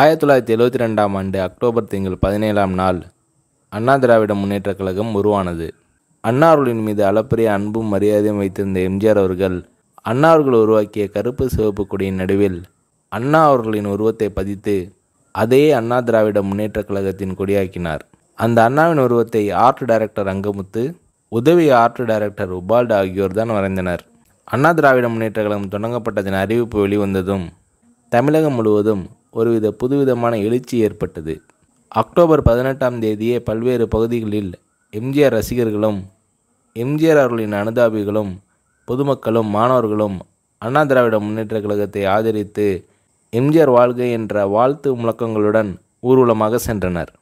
ஆயிரத்தி தொள்ளாயிரத்தி எழுபத்தி ரெண்டாம் ஆண்டு அக்டோபர் திங்கள் பதினேழாம் நாள் அண்ணா திராவிட முன்னேற்றக் கழகம் உருவானது அன்னார்களின் மீது அளப்பரிய அன்பும் மரியாதையும் வைத்திருந்த எம்ஜிஆர் அவர்கள் அண்ணா அவர்கள் உருவாக்கிய கருப்பு சிவப்பு கொடியின் நடுவில் அண்ணா அவர்களின் உருவத்தை பதித்து அதையே அண்ணா திராவிட முன்னேற்றக் கழகத்தின் கொடியாக்கினார் அந்த அண்ணாவின் உருவத்தை ஆர்ட் டைரக்டர் ரங்கமுத்து உதவி ஆர்ட் டைரக்டர் உபால்டு ஆகியோர் தான் வரைந்தனர் அண்ணா திராவிட முன்னேற்ற கழகம் தொடங்கப்பட்டதின் அறிவிப்பு வெளிவந்ததும் தமிழகம் முழுவதும் ஒருவித புதுவிதமான எழுச்சி ஏற்பட்டது அக்டோபர் பதினெட்டாம் தேதியே பல்வேறு பகுதிகளில் எம்ஜிஆர் ரசிகர்களும் எம்ஜிஆர் அவர்களின் அனுதாபிகளும் பொதுமக்களும் மாணவர்களும் அண்ணா திராவிட முன்னேற்ற கழகத்தை ஆதரித்து எம்ஜிஆர் வாழ்க என்ற வாழ்த்து முழக்கங்களுடன் ஊர்வலமாக சென்றனர்